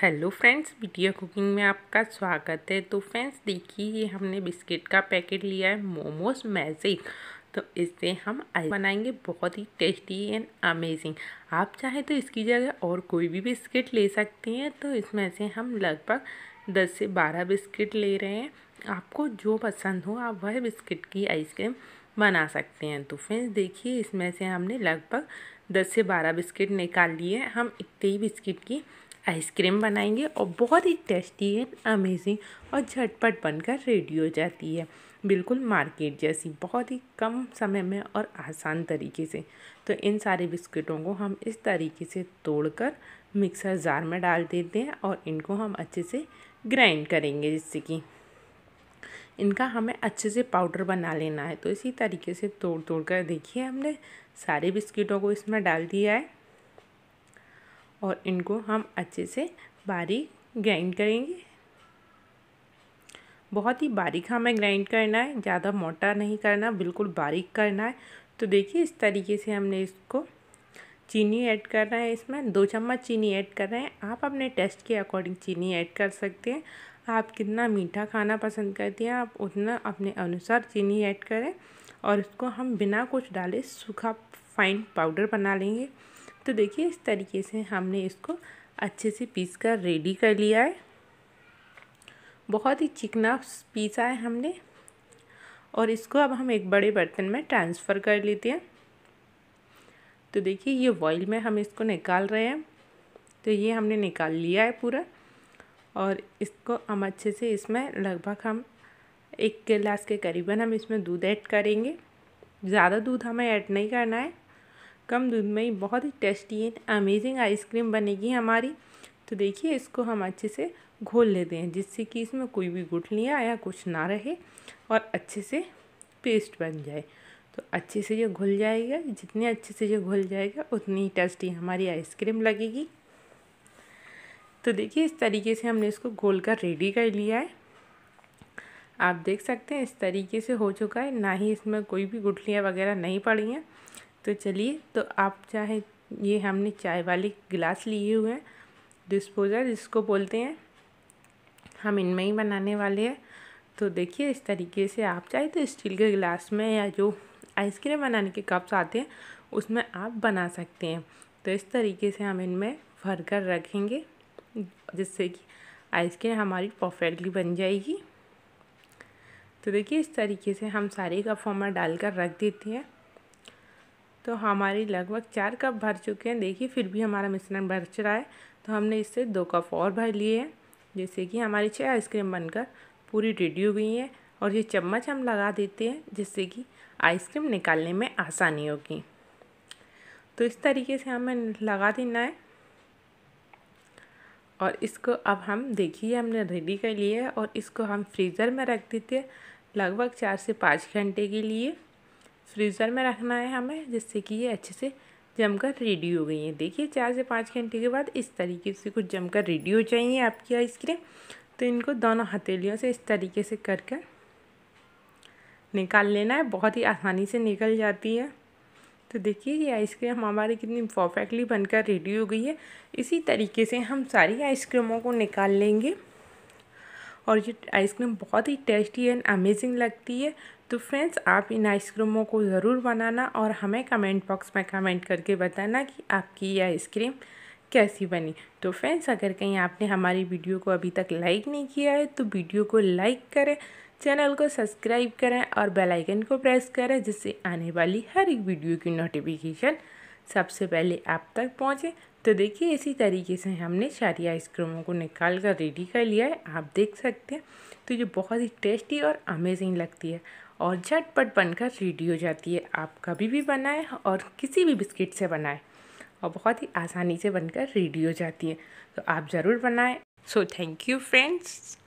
hello friends बिटिया cooking में आपका स्वागत है तो फ्रेंड्स देखिए ये हमने बिस्किट का पैकेट लिया है मोमोज मैजिक तो इससे हम आइस बनाएंगे बहुत ही टेस्टी एंड अमेजिंग आप चाहे तो इसकी जगह और कोई भी बिस्किट ले सकते हैं तो इसमें से हम लगभग दस से बारह बिस्किट ले रहे हैं आपको जो पसंद हो आप वह बिस्किट की आइसक्रीम बना सकते हैं तो फ्रेंड्स देखिए इसमें से हमने लगभग दस से बारह बिस्किट निकाल लिए हम इतने ही बिस्किट की आइसक्रीम बनाएंगे और बहुत ही टेस्टी एंड अमेजिंग और झटपट बनकर रेडी हो जाती है बिल्कुल मार्केट जैसी बहुत ही कम समय में और आसान तरीके से तो इन सारे बिस्किटों को हम इस तरीके से तोड़कर मिक्सर जार में डाल देते हैं और इनको हम अच्छे से ग्राइंड करेंगे जिससे कि इनका हमें अच्छे से पाउडर बना लेना है तो इसी तरीके से तोड़ तोड़ कर देखिए हमने सारे बिस्किटों को इसमें डाल दिया है और इनको हम अच्छे से बारीक ग्राइंड करेंगे बहुत ही बारीक हमें ग्राइंड करना है ज़्यादा मोटा नहीं करना बिल्कुल बारीक करना है तो देखिए इस तरीके से हमने इसको चीनी ऐड कर रहे हैं इसमें दो चम्मच चीनी ऐड कर रहे हैं आप अपने टेस्ट के अकॉर्डिंग चीनी ऐड कर सकते हैं आप कितना मीठा खाना पसंद करते हैं आप उतना अपने अनुसार चीनी ऐड करें और इसको हम बिना कुछ डाले सूखा फाइन पाउडर बना लेंगे तो देखिए इस तरीके से हमने इसको अच्छे से पीस कर रेडी कर लिया है बहुत ही चिकना पीसा है हमने और इसको अब हम एक बड़े बर्तन में ट्रांसफ़र कर लेते हैं तो देखिए ये बॉईल में हम इसको निकाल रहे हैं तो ये हमने निकाल लिया है पूरा और इसको हम अच्छे से इसमें लगभग हम एक गिलास के करीबन हम इसमें दूध ऐड करेंगे ज़्यादा दूध हमें ऐड नहीं करना है कम दूध में ही बहुत ही टेस्टी एंड अमेजिंग आइसक्रीम बनेगी हमारी तो देखिए इसको हम अच्छे से घोल लेते हैं जिससे कि इसमें कोई भी गुठलियाँ या कुछ ना रहे और अच्छे से पेस्ट बन जाए तो अच्छे से जो घुल जाएगा जितने अच्छे से जो घुल जाएगा उतनी टेस्टी हमारी आइसक्रीम लगेगी तो देखिए इस तरीके से हमने इसको घोल कर रेडी कर लिया है आप देख सकते हैं इस तरीके से हो चुका है ना ही इसमें कोई भी गुठलियाँ वगैरह नहीं पड़ी हैं तो चलिए तो आप चाहे ये हमने चाय वाले गिलास लिए हुए हैं डिस्पोजर इसको बोलते हैं हम इनमें ही बनाने वाले हैं तो देखिए इस तरीके से आप चाहे तो स्टील के गिलास में या जो आइसक्रीम बनाने के कप्स आते हैं उसमें आप बना सकते हैं तो इस तरीके से हम इनमें भर कर रखेंगे जिससे कि आइसक्रीम हमारी परफेक्टली बन जाएगी तो देखिए इस तरीके से हम सारे का फॉर्मा कर रख देते हैं तो हमारी लगभग चार कप भर चुके हैं देखिए फिर भी हमारा मिश्रण भर रहा है तो हमने इससे दो कप और भर लिए हैं जैसे कि हमारी छः आइसक्रीम बनकर पूरी रेडी हुई है और ये चम्मच हम लगा देते हैं जिससे कि आइसक्रीम निकालने में आसानी होगी तो इस तरीके से हमें लगा देना है और इसको अब हम देखिए हमने रेडी कर लिया है और इसको हम फ्रीज़र में रख देते हैं लगभग चार से पाँच घंटे के लिए फ्रीज़र में रखना है हमें जिससे कि ये अच्छे से जमकर रेडी हो गई है देखिए चार से पाँच घंटे के बाद इस तरीके से कुछ जमकर रेडी हो जाएंगी आपकी आइसक्रीम तो इनको दोनों हथेलियों से इस तरीके से कर कर निकाल लेना है बहुत ही आसानी से निकल जाती है तो देखिए ये आइसक्रीम हमारी कितनी परफेक्टली बनकर रेडी हो गई है इसी तरीके से हम सारी आइसक्रीमों को निकाल लेंगे और ये आइसक्रीम बहुत ही टेस्टी एंड अमेजिंग लगती है तो फ्रेंड्स आप इन आइसक्रीमों को ज़रूर बनाना और हमें कमेंट बॉक्स में कमेंट करके बताना कि आपकी ये आइसक्रीम कैसी बनी तो फ्रेंड्स अगर कहीं आपने हमारी वीडियो को अभी तक लाइक नहीं किया है तो वीडियो को लाइक करें चैनल को सब्सक्राइब करें और बेल आइकन को प्रेस करें जिससे आने वाली हर एक वीडियो की नोटिफिकेशन सबसे पहले आप तक पहुंचे तो देखिए इसी तरीके से हमने सारी आइसक्रीमों को निकाल कर रेडी कर लिया है आप देख सकते हैं तो ये बहुत ही टेस्टी और अमेजिंग लगती है और झटपट बनकर रेडी हो जाती है आप कभी भी बनाएं और किसी भी बिस्किट से बनाएं और बहुत ही आसानी से बनकर रेडी हो जाती है तो आप ज़रूर बनाएं सो थैंक यू फ्रेंड्स